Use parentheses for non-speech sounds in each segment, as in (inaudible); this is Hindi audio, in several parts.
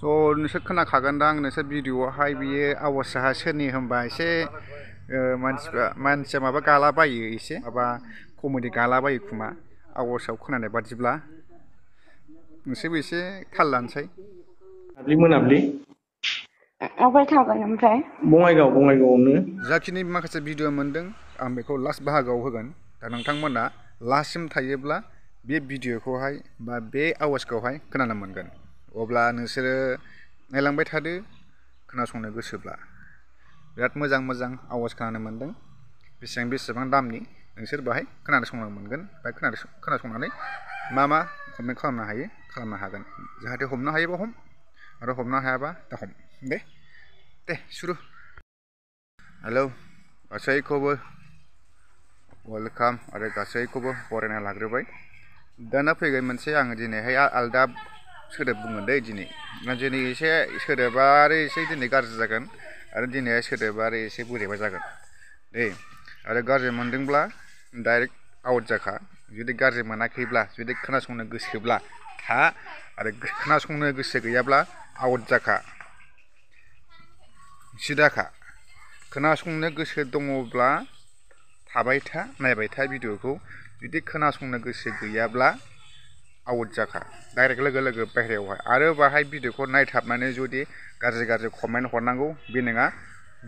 स' नोंसोर खोनाखागोनदां नोंसोर भिडिअ'आवहाय बियो आवाजआ सोरनि होनबा एसे मानसिफ्रा मानसिया माबा गालाबायो एसे माबा कमेडि गालाबायो खोमा आवाजआव खोनानाय बादिब्ला नोंसोरबो एसे थाल लानोसै मोनाब्लि मोनाब्लि आवगाय थागोन ओमफ्राय बङाइगाव बङाइगावआवनो जाखिनि माखासे भिडिअ मोनदों आं बेखौ लास्ट बाहागोआव होगोन दा नोंथांमोना लास्टसिम थायोब्ला बे भिडिअ'खौहाय बा बे आवाजखौहाय खोनानो मोनगोन अब्ला नोंसोरो नायलांबाय थादो खोनासंनो गोसोब्ला बिराद मोजां मोजां आवाज खोनानो मोन्दों बेसेबां बेसेबां दामनि नोंसोर बाहाय खोनासंनो मोनगोन बा खोनासंनानै मा मा कमेन्ट खालामनो हायो खालामनो हागोन जाहाथे हमनो हायोबा हम आरो हमनो हायाबा दा हम दे दे सुरु हेलौ गासैखौबो वेलकाम आरो गासैखौबो बरायना लाग्रोबाय दाना फैगोन मोनसे आङो दिनैहाय आलदा सोदोब बुंगोन दै दिनै दिनै एसे सोदोबा आरो एसे दिनै गाज्रि जागोन आरो दिनैहाय सोदोबा आरो एसे बोरैबा जागोन दै आरो गाज्रि मोनदोंब्ला डाइरेक्ट आउट जाखा जुदि गाज्रि मोनाखैब्ला जुदि खोनासंनो गोसोब्ला था आरो खोनासंनो गोसो गैयाब्ला आउट जाखा सिदाखा खोनासंनो गोसो दङब्ला थाबाय था नायबाय था भिडिअखौ जुदि खोनासंनो गोसो गैयाब्ला आउट जाखा डाइरेक्ट लोगो लोगो बायह्रायावहाय आरो बाहाय भिडिअखौ नायथाबनानै जुदि गाज्रि गाज्रि कमेन्ट हरनांगौ बे नङा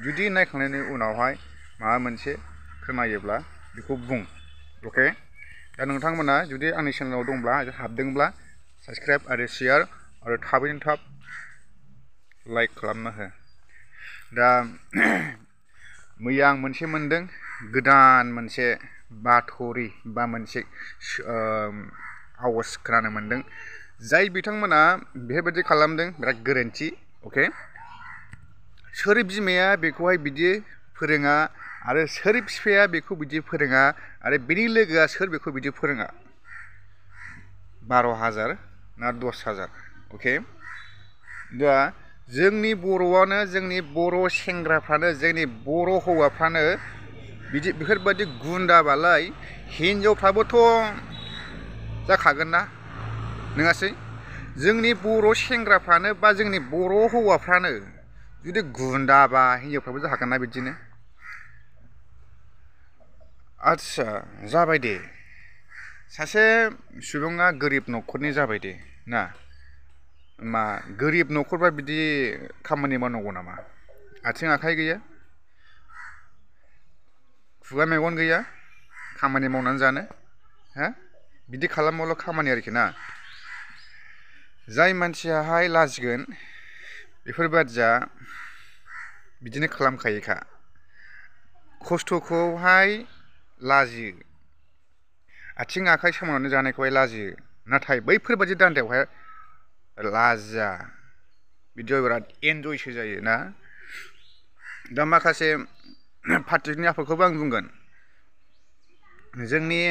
जुदि नायखांनायनि उनावहाय माबा मोनसे खोनायोब्ला बेखौ बुं अके दा नोंथांमोना जुदि आंनि चेनेलाव दंब्ला हाबदोंब्ला साबसक्राइब आरो शेयार आरो थाबैनो थाब लाइक खालामना हो दा (clears throat) मैया आं मोनसे मोनदों गोदान मोनसे बाथ'रि बा मोनसे आवाज खोनानो मोन्दों जाय बिथांमोना बेफोरबायदि खालामदों बिराद गोरोन्थि अके सोर बिमाया बेखौहाय बिदि फोरोङा आरो सोर बिफाया बेखौ बिदि फोरोङा आरो बेनि लोगोआ सोर बेखौ बिदि फोरोङा बार' हाजार ना दस हाजार अके दा जोंनि बर'आनो जोंनि बर' सेंग्राफ्रानो जोंनि बर' हौवाफ्रानो बिदि बेफोरबायदि गुन्दाबालाय हिन्जावफ्राबोथ' जाखागोन ना नङासै जोंनि बर' सेंग्राफ्रानो बा जोंनि बर' हौवाफ्रानो जुदि गुन्दाबा हिनजावफ्राबो जाखागोन ना बिदिनो आदसा जाबाय दे सासे सुबुङा गोरिब न'खरनि जाबाय दे ना मा गोरिब न'खरबा बिदि खामानि मावनांगौ नामा आथिं आखाइ गैया खुगा मेगन गैया खामानि मावनानै जानो हो बिदि खालामोल' खामानि आरोखि ना जाय मानसियाहाय लाजिगोन बेफोरबादिया बिदिनो खालामखायोखा खस्थ'खौहाय लाजियो आथिं आखाइ सोमावनानै जानायखौहाय लाजियो नाथाय बैफोरबादि दान्दायावहाय लाजिया बिदियाव बिराद एन्जयसो जायो ना दा माखासे पार्टिनि आफादखौबो आं बुंगोन जोंनि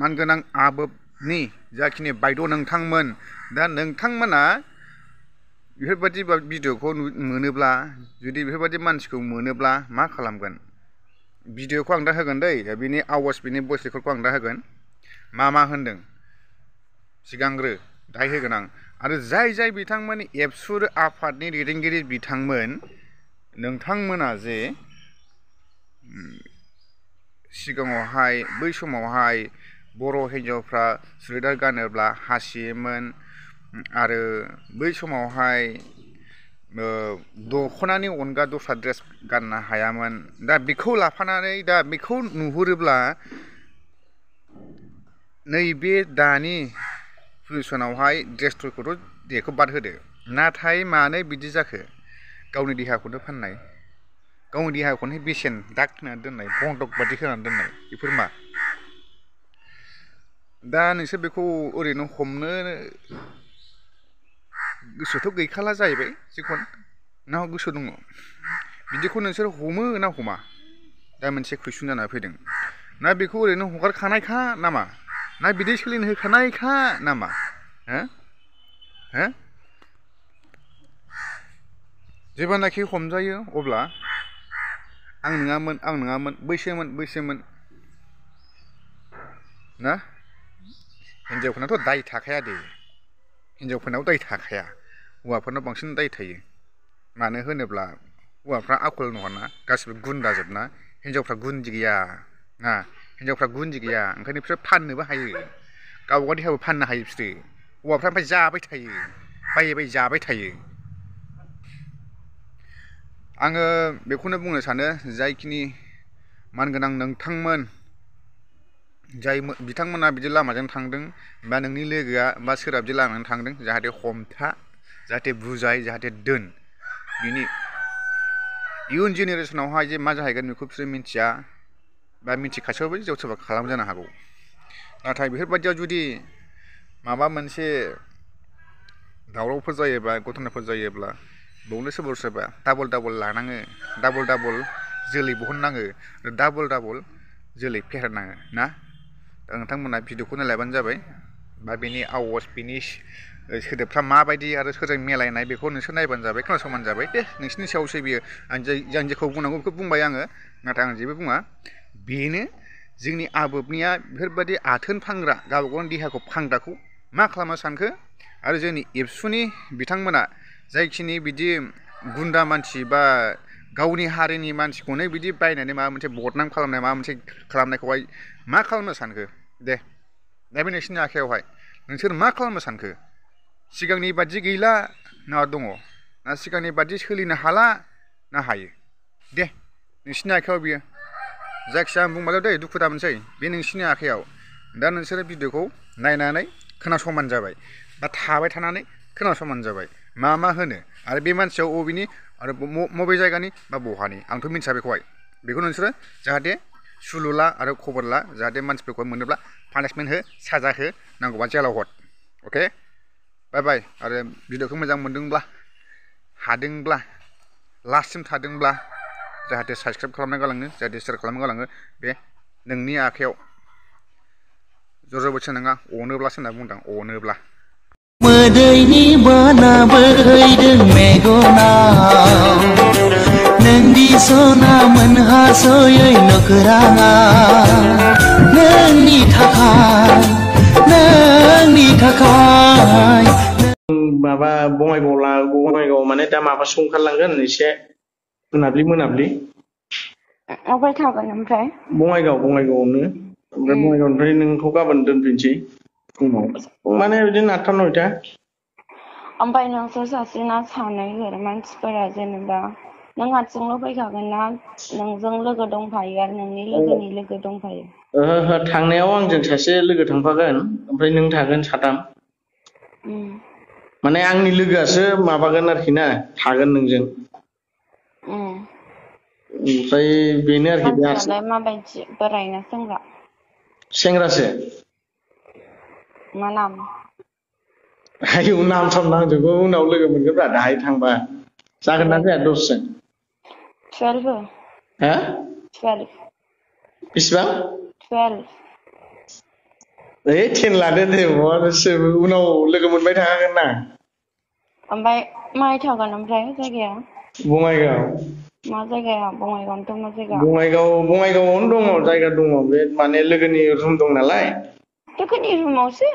मानगोनां आबोबनि जाखिनि बायद' नोंथांमोन दा नोंथांमोना बेफोरबायदि भिडिअखौ मोनोब्ला जुदि बेफोरबायदि मानसिखौ मोनोब्ला मा खालामगोन भिडिअखौ आं दा होगोन दै बिनि आवाज बिनि भइस रेकर्डखौ आं दा होगोन मा मा होनदों सिगांग्रो दाहाय होगोन आं आरो जाय जाय बिथांमोन एबसुर आफादनि दैदेनगिरि बिथांमोन नोंथांमोना जे सिगाङावहाय बै समावहाय बर' हिनजावफ्रा सुरिदार गानोब्ला हासियोमोन आरो बै समावहाय दख'नानि अनगा दस्रा ड्रेस गाननो हायामोन दा बेखौ लाफानानै दा बेखौ नुहुरोब्ला नैबे दानि पलिउसनावहाय ड्रेसफोरखौथ' देखौ बाद होदो नाथाय मानो बिदि जाखो गावनि देहाखौनो फाननाय गावनि देहाखौनो बेसेन दाग होनानै दोननाय बन्दक बादि होनानै दोननाय बेफोर मा दा नोंसोर बेखौ ओरैनो हमनो गोसोथ' गैखाला जाहैबाय जिखुनु ना गोसो दङ बिदिखौ नोंसोर हमो ना हमा दा मोनसे कुइसन जानानै फैदों ना बेखौ ओरैनो हगारखानायखा नामा ना बिदै सोलिनो होखानायखा नामा हो हो जेब्लानाखि हमजायो अब्ला आं नङामोन आं नङामोन बैसोमोन बैसोमोन ना เห็นเจ้าคนนั้นได้ทักแค่ดีเห็นเจ้าคนนั้นได้ทักแค่ว่าพนักบังชินได้ถี่มาเนื้อเหนือปลาว่าพระอักขรนวลนะก็สิบกุนได้จุดนะ เห็นเจ้าพระกุนจิกยาอ่าห็นเจ้าพระกุนจิกยาคันนี้พระพันหรือว่าให้กาวันที่ให้พันนะให้สิว่าพระพระยาไปถายไปไปยาไปถายอังเอ๋เบคุณนบุญเลยฉันเนี่ยใจคิดนี่มันก็นั่งนั่งทั้งมัน जाय बिथांमोना बिदि लामाजों थांदों बा नोंनि लोगोआ बा सोरबा बिदि लामाजों थांदों जाहाथे हमथा जाहाथे बुजाय जाहाथे दोन बिनि इयुन जेनेरेसनावहाय जे मा जाहैगोन बेखौ बिसोरो मिन्थिया बा मिन्थिखासेयावबो जौ सोरबा खालाम जानो हागौ नाथाय बेफोरबायदियाव जुदि माबा मोनसे दावरावफोर जायोबा घटनाफोर जायोब्ला बेयावनो सोरबा सोरबा डाबल डाबल लानाङो डाबल डाबल जोलै बहननाङो डाबल डाबल जोलै फेहेरनाङो ना नोंथांमोना भिडिअखौ नायलायबानो जाबाय बा बेनि आवाज बेनि सोदोबफ्रा माबायदि आरो सोरजों मिलायनाय बेखौ नोंसोर नायबानो जाबाय खोनासंबानो जाबाय दे नोंसिनि सायावसो बियो आं आं जेखौ बुंनांगौ बेखौ बुंबाय आङो नाथाय आं जेबो बुङा बेनो जोंनि आबोबनिया बेफोरबादि आथोन फानग्रा गावबा गावनि देहाखौ फानग्राखौ मा खालामनो सानखो आरो जोंनि एबसुनि बिथांमोना जायखिनि बिदि गुन्दा मानसि बा गावनि हारिनि मानसिखौनो बिदि बायनानै माबा मोनसे बदनाम खालामनाय माबा मोनसे खालामनायखौहाय मा खालामनो सानखो दे दा बे नोंसिनि आखाइयावहाय नोंसोर मा खालामनो सानखो सिगांनि बादि गैला ना दङ ना सिगांनि बादि सोलिनो हाला ना हायो दे नोंसिनि आखाइयाव बियो जायखिजाया आं बुंबालाव दै दुखु दामोनसै बे नोंसिनि आखाइयाव दा नोंसोरो भिडिअखौ नायनानै खोनासंबानो जाबाय बा थाबाय थानानै खोनासंबानो जाबाय मा मा होनो आरो बे मानसियाव अबेनि आरो मबे जायगानि बा बहानि आंथ' मिन्थिया बेखौहाय बेखौ नोंसोरो जाहाथे सुलु ला आरो खबर ला जाहाथे मानसिफोरखौ मोनोब्ला पानिशमेन्ट हो साजा हो नांगौबा जेलाव हर अके बाय बाय आरो भिडिअखौ मोजां मोनदोंब्ला हादोंब्ला लास्टसिम थादोंब्ला जाहाथे साबसक्राइब खालामना गालाङो जाहाथे सेयार खालामना गालाङो बे नोंनि आखायाव जर जर बोसोर नङा अनोब्लासो होनना बुंदां अनोब्ला मोदैनि बाना बोहैदों मेगनाव હાસો ના મન હાસો એ નકરાના નાની ઠકાય નાની ઠકાય माबा बङाइगावला बङाइगाव माने दा माबासो ओंखारलांगोन एसे मोनाब्लि मोनाब्लि आवगाय थागोन ओमफ्राय बङाइगाव बङाइगावआवनो ओमफ्राय बङाइगावनिफ्राय नोंखौ गाबोन दोनफिनसै फुङाव माने बिदिनो आठथा नयथा ओमफ्राय नोंसोर सासेना सानै मानसिफोरा जेनेबा नों हारसिंल' फैखागोन ना नोंजों लोगो दंफायो आरो नोंनि लोगोनि लोगो दंफायो ओहो ओहो थांनायाव आंजों सासे लोगो थांफागोन ओमफ्राय नों थागोन साथाम माने आंनि लोगोआसो माबागोन आरोखि ना थागोन नोंजों ओमफ्राय बेनो आरोखि बे हारसिं माबायदि बोराय ना सेंग्रा सेंग्रासो मा नाम आयौ नाम साम नांजोबो उनाव लोगो मोनगोन ब्रा दाहाय थांबा जागोन ना जाया दसजों 12. Huh? 12. बेसेबां 12. दे मोनबाय ना ओमफ्राय माइ थागोन जायगाया मा जायगाया बङाइगावनो दं ना जायगा बङाइगाव दङ जायगा दङ बे माने रुम दं नालाय रुमावसो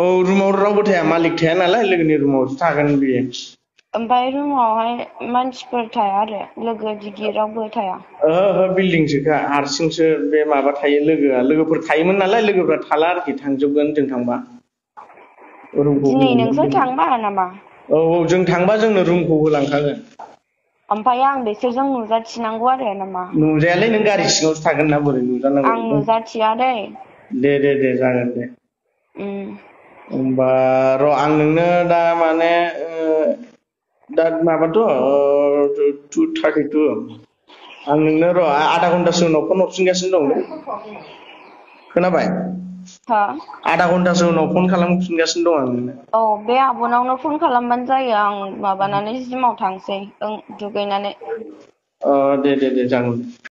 औ रुमाव रावबो थाया मालिक थाया नालाय रुमावसो थागोन बियो ओमफ्राय मानसिफोर थाया आरो लोगो दिगि रावबो थाया ओहो ओहो बिल्डिंसोखा हारसिंसो बे माबा थायो लोगोआ लोगोफोर थायोमोन नालाय लोगोफ्रा थाला आरोखि थांजोबगोन जों थांबा दिनै नोंसोर थांबा नामा औ औ जों थांबा जोंनो रुमखौ होलांखागोन ओमफ्राय आं बिसोरजों नुजाथिनांगौ आरो नामा नुजायालै नों गारि सिङावसो थागोन ना बोरै नुजानांगौ आं नुजाथिया दै दे दे दे जागोन दे होमबा र' आं नोंनो दा माने dan apa tuh two thirty two ang nero ada kontak suno pun option gak sih dong kenapa ya आधा घन्टासो उनाव फन खालामफिनगासिनो दं आं औ बे आब'नावनो फन खालामबानो जायो आं माबानानै जिमाव थांसै दुगैनानै अ दे दे दे जागोन